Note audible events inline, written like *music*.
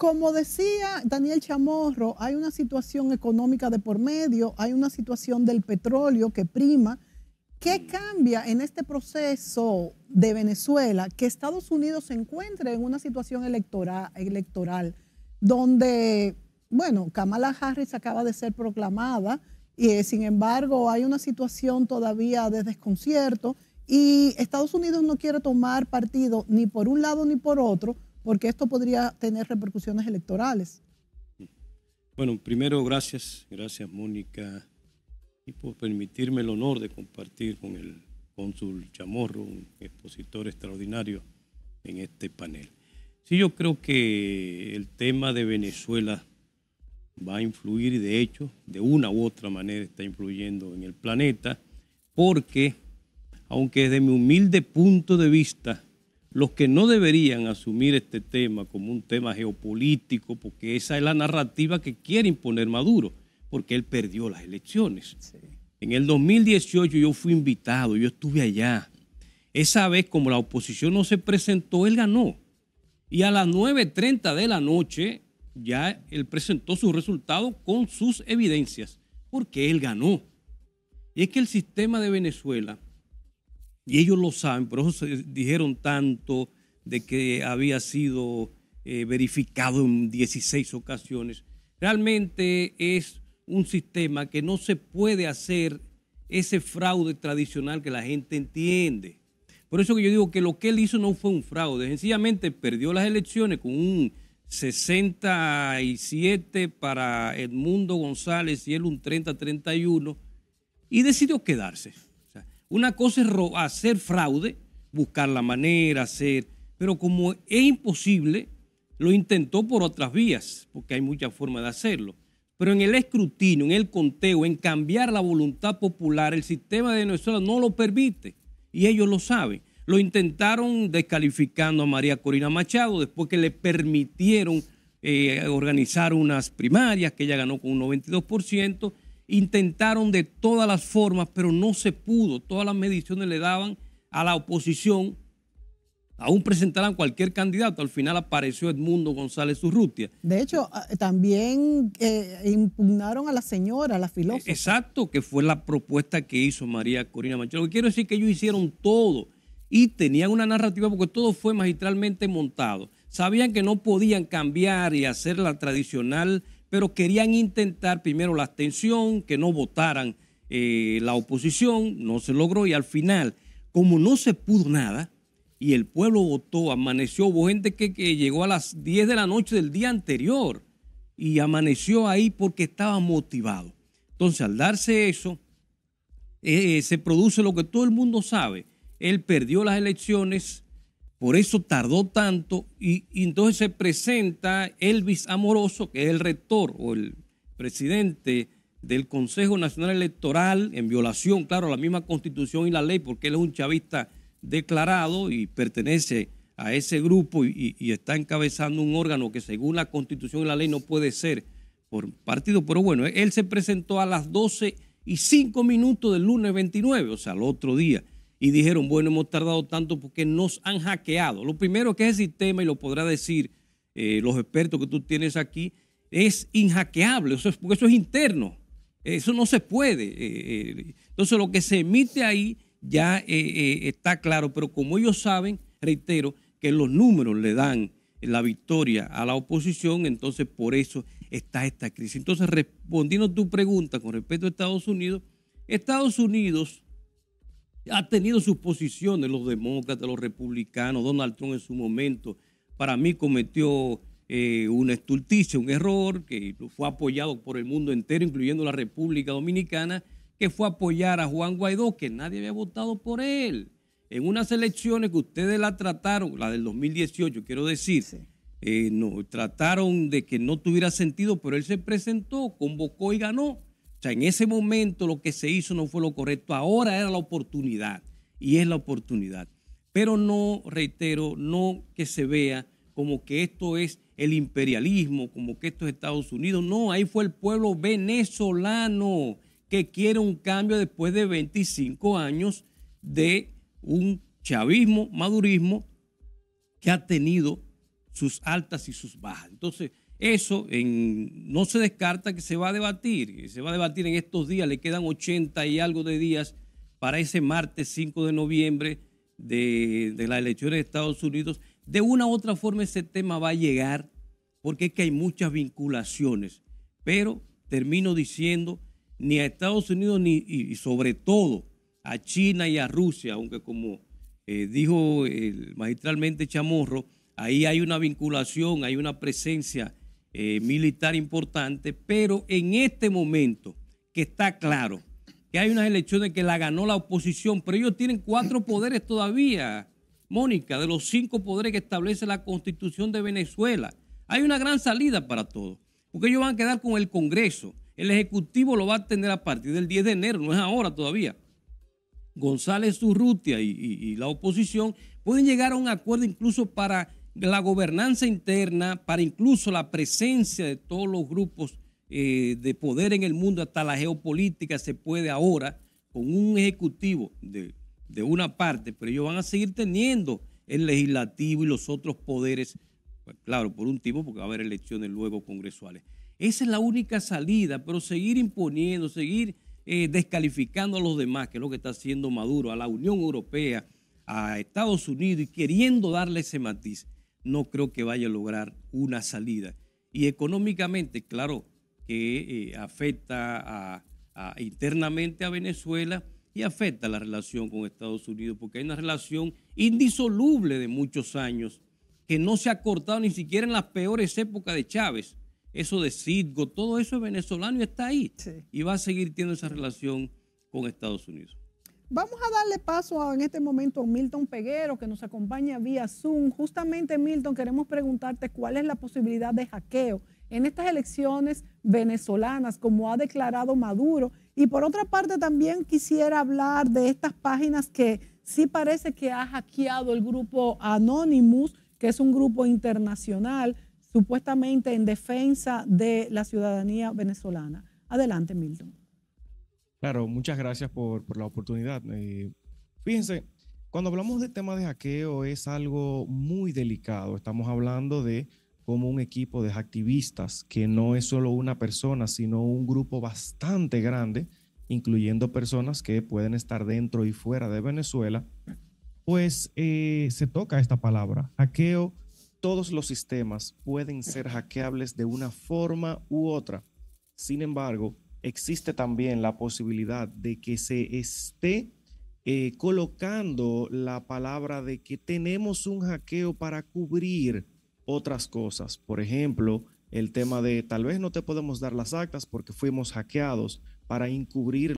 como decía Daniel Chamorro, hay una situación económica de por medio, hay una situación del petróleo que prima. ¿Qué cambia en este proceso de Venezuela que Estados Unidos se encuentre en una situación electoral, donde, bueno, Kamala Harris acaba de ser proclamada y eh, sin embargo hay una situación todavía de desconcierto y Estados Unidos no quiere tomar partido ni por un lado ni por otro? porque esto podría tener repercusiones electorales. Bueno, primero gracias, gracias Mónica, y por permitirme el honor de compartir con el cónsul Chamorro, un expositor extraordinario en este panel. Sí, yo creo que el tema de Venezuela va a influir, y de hecho, de una u otra manera está influyendo en el planeta, porque, aunque desde mi humilde punto de vista, los que no deberían asumir este tema como un tema geopolítico, porque esa es la narrativa que quiere imponer Maduro, porque él perdió las elecciones. En el 2018 yo fui invitado, yo estuve allá. Esa vez, como la oposición no se presentó, él ganó. Y a las 9.30 de la noche ya él presentó sus resultados con sus evidencias, porque él ganó. Y es que el sistema de Venezuela y ellos lo saben, por eso se dijeron tanto de que había sido eh, verificado en 16 ocasiones. Realmente es un sistema que no se puede hacer ese fraude tradicional que la gente entiende. Por eso que yo digo que lo que él hizo no fue un fraude, sencillamente perdió las elecciones con un 67 para Edmundo González y él un 30-31 y decidió quedarse. Una cosa es hacer fraude, buscar la manera, hacer, pero como es imposible, lo intentó por otras vías, porque hay muchas formas de hacerlo. Pero en el escrutinio, en el conteo, en cambiar la voluntad popular, el sistema de Venezuela no lo permite y ellos lo saben. Lo intentaron descalificando a María Corina Machado después que le permitieron eh, organizar unas primarias que ella ganó con un 92%. Intentaron de todas las formas, pero no se pudo. Todas las mediciones le daban a la oposición. Aún presentaran cualquier candidato. Al final apareció Edmundo González Urrutia. De hecho, ah, también eh, impugnaron a la señora, a la e-, filósofa. Exacto, que fue la propuesta que hizo María Corina Manchero. quiero decir que ellos hicieron todo y tenían una narrativa porque todo fue magistralmente montado. Sabían que no podían cambiar y hacer la tradicional pero querían intentar primero la abstención, que no votaran eh, la oposición, no se logró y al final, como no se pudo nada, y el pueblo votó, amaneció, hubo gente que, llegó a las 10 de la noche del día anterior y amaneció ahí porque estaba motivado. Entonces, al darse eso, eh, eh, se produce lo que todo el mundo sabe. Él perdió las elecciones, por eso tardó tanto y, entonces se presenta Elvis Amoroso, que es el rector o el presidente del Consejo Nacional Electoral, en violación, claro, a la misma constitución y la ley, porque él es un chavista declarado y pertenece a ese grupo y, está encabezando un órgano que según la constitución y la ley no puede ser por partido. Pero bueno, él se presentó a las 12 y 5 minutos del lunes 29, o sea, al otro día y dijeron, bueno, hemos tardado tanto porque nos han hackeado. Lo primero que es el sistema, y lo podrá decir eh, los expertos que tú tienes aquí, es inhackeable, eso es, porque eso es interno, eso no se puede. Eh, eh, entonces lo que se emite ahí ya está claro, pero como ellos saben, reitero, que los números le dan la victoria a la oposición, entonces por eso está esta crisis. Entonces, respondiendo a tu pregunta con respecto a Estados Unidos, Estados Unidos ha tenido sus posiciones, los demócratas, los republicanos, Donald Trump en su momento, para mí cometió eh, una estulticia, un error que fue apoyado por el mundo entero, incluyendo la República Dominicana, que fue apoyar a Juan Guaidó, que nadie había votado por él. En unas elecciones que ustedes la trataron, la del 2018, quiero decir, eh, trataron de que no tuviera sentido, pero él se presentó, convocó y ganó. O sea, en ese momento lo que se hizo no fue lo correcto, ahora era la oportunidad y es la oportunidad. Pero no, reitero, no que se vea como que esto es el imperialismo, como que esto es Estados Unidos. No, ahí fue el pueblo venezolano que quiere un cambio después de 25 años de un chavismo, madurismo, que ha tenido sus altas y sus bajas. Entonces, eso no se descarta que se va a debatir, se va a debatir en estos días, le quedan 80 y algo de días para ese martes 5 de noviembre de, las elecciones de Estados Unidos. De una u otra forma ese tema va a llegar porque es que hay muchas vinculaciones, pero termino diciendo, ni a Estados Unidos ni, y sobre todo a China y a Rusia, aunque como eh, dijo el magistralmente Chamorro, ahí hay una vinculación, hay una presencia eh, militar importante, pero en este momento que está claro que hay unas elecciones que la ganó la oposición, pero ellos tienen cuatro *clears throat* poderes todavía, Mónica, de los cinco poderes que establece la constitución de Venezuela. Hay una gran salida para todos, porque ellos van a quedar con el Congreso. El Ejecutivo lo va a tener a partir del 10 de enero, no es ahora todavía. González Urrutia y la oposición pueden llegar a un acuerdo incluso para la gobernanza interna, para incluso la presencia de todos los grupos eh, de poder en el mundo, hasta la geopolítica, se puede ahora con un ejecutivo de, una parte, pero ellos van a seguir teniendo el legislativo y los otros poderes, pues, claro, por un tiempo, porque va a haber elecciones luego congresuales. Esa es la única salida, pero seguir imponiendo, seguir eh, descalificando a los demás, que es lo que está haciendo Maduro, a la Unión Europea, a Estados Unidos y queriendo darle ese matiz no creo que vaya a lograr una salida. Y económicamente, claro, que eh, afecta internamente a Venezuela y afecta la relación con Estados Unidos, porque hay una relación indisoluble de muchos años que no se ha cortado ni siquiera en las peores épocas de Chávez. Eso de Citgo, todo eso es venezolano y está ahí. Y va a seguir teniendo esa relación con Estados Unidos. Vamos a darle paso en este momento a Milton Peguero, que nos acompaña vía Zoom. Justamente, Milton, queremos preguntarte cuál es la posibilidad de hackeo en estas elecciones venezolanas, como ha declarado Maduro. Y por otra parte, también quisiera hablar de estas páginas que sí parece que ha hackeado el grupo Anonymous, que es un grupo internacional, supuestamente en defensa de la ciudadanía venezolana. Adelante, Milton. Claro, muchas gracias por, por la oportunidad. Eh, fíjense, cuando hablamos de tema de hackeo es algo muy delicado. Estamos hablando de como un equipo de activistas, que no es solo una persona, sino un grupo bastante grande, incluyendo personas que pueden estar dentro y fuera de Venezuela, pues eh, se toca esta palabra, hackeo. Todos los sistemas pueden ser hackeables de una forma u otra. Sin embargo, existe también la posibilidad de que se esté eh, colocando la palabra de que tenemos un hackeo para cubrir otras cosas. Por ejemplo, el tema de tal vez no te podemos dar las actas porque fuimos hackeados para encubrir